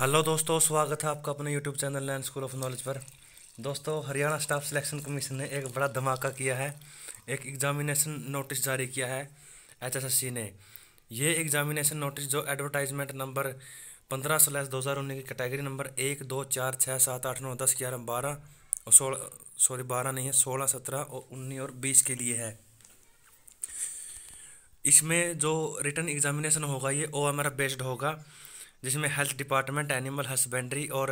hello दोस्तों स्वागत है आपका अपने YouTube channel land school of knowledge पर दोस्तों हरियाणा स्टाफ सिलेक्शन कमीशन ने एक बड़ा धमाका किया है एक एग्जामिनेशन नोटिस जारी किया है एचएसएससी ने ये एग्जामिनेशन नोटिस जो एडवर्टाइजमेंट नंबर पंद्रह स्लैस दो हज़ार उन्नीस की कैटेगरी नंबर एक दो चार छः सात आठ नौ दस ग्यारह बारह और सोलह सॉरी बारह नहीं है सोलह सत्रह और उन्नीस और बीस के लिए है इसमें जो रिटर्न एग्जामिनेशन होगा ये ओ बेस्ड होगा जिसमें हेल्थ डिपार्टमेंट एनिमल हस्बेंड्री और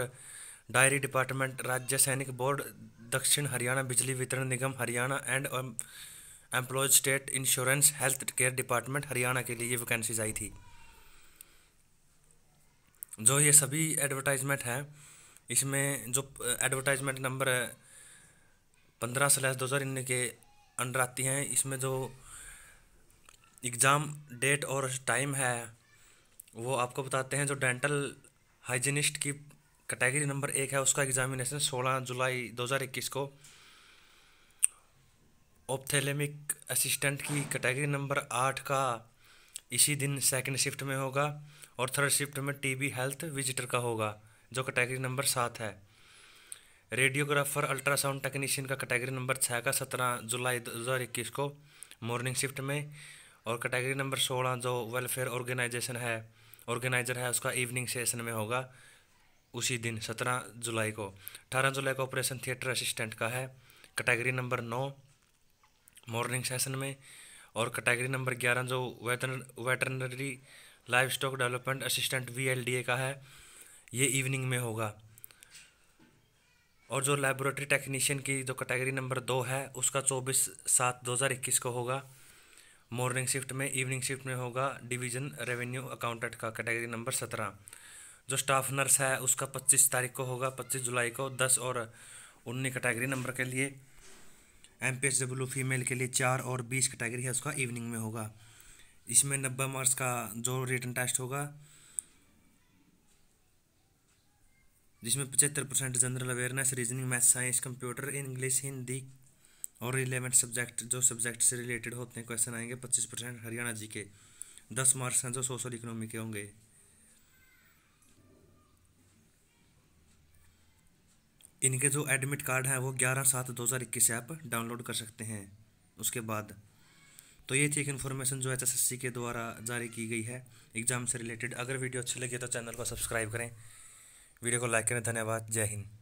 डायरी डिपार्टमेंट राज्य सैनिक board Dakshin Haryana Bijli Vitran Nigam Haryana and employees state insurance health care department Haryana के लिए ये वैकेंसीज आई थी जो ये सभी एडवर्टाइजमेंट हैं इसमें जो एडवर्टाइजमेंट नंबर है पंद्रह स्लैस दो हज़ार इन्नी के अंडर आती हैं इसमें जो एग्ज़ाम डेट और टाइम है वो आपको बताते हैं जो डेंटल हाइजीनिस्ट की कैटेगरी नंबर एक है उसका एग्ज़ामिनेशन 16 जुलाई 2021 को ओपथेलेमिक असिस्टेंट की कैटेगरी नंबर आठ का इसी दिन सेकंड शिफ्ट में होगा और थर्ड शिफ्ट में टीबी हेल्थ विजिटर का होगा जो कैटेगरी नंबर सात है रेडियोग्राफर अल्ट्रासाउंड टेक्नीशियन का कैटेगरी नंबर छः का सत्रह जुलाई इक्कीस को मॉर्निंग शिफ्ट में और कैटेगरी नंबर सोलह जो वेलफेयर ऑर्गेनाइजेशन है ऑर्गेनाइजर है उसका इवनिंग सेशन में होगा उसी दिन सत्रह जुलाई को अठारह जुलाई को ऑपरेशन थिएटर असिस्टेंट का है कैटेगरी नंबर नौ मॉर्निंग सेशन में और कैटेगरी नंबर ग्यारह जो veterinary livestock development assistant V का है ये इवनिंग में होगा और जो लेबोरेटरी टेक्नीशियन की जो कैटेगरी नंबर दो है उसका चौबीस सात दो हज़ार इक्कीस को होगा मॉर्निंग शिफ्ट में इवनिंग शिफ्ट में होगा डिवीज़न रेवेन्यू अकाउंटेंट का कैटेगरी नंबर सत्रह जो स्टाफ नर्स है उसका पच्चीस तारीख को होगा पच्चीस जुलाई को दस और उन्नीस कैटेगरी नंबर के लिए M P S W female के लिए चार और बीस कैटेगरी है उसका इवनिंग में होगा इसमें नब्बे मार्क्स का जो रिटर्न टेस्ट होगा जिसमें पचहत्तर percent general awareness reasoning math science computer English Hindi और रिलेवेंट सब्जेक्ट जो सब्जेक्ट से रिलेटेड होते हैं क्वेश्चन आएंगे पच्चीस परसेंट हरियाणा जी के दस मार्क्स हैं जो सोशल इकोनॉमी के होंगे इनके जो एडमिट कार्ड हैं वो ग्यारह सात दो हज़ार इक्कीस से आप डाउनलोड कर सकते हैं उसके बाद तो ये थी एक इन्फॉर्मेशन जो एच एस एस सी के द्वारा जारी की गई है एग्ज़ाम से रिलेटेड अगर वीडियो अच्छी लगी तो चैनल को सब्सक्राइब करें वीडियो को लाइक करें धन्यवाद जय हिंद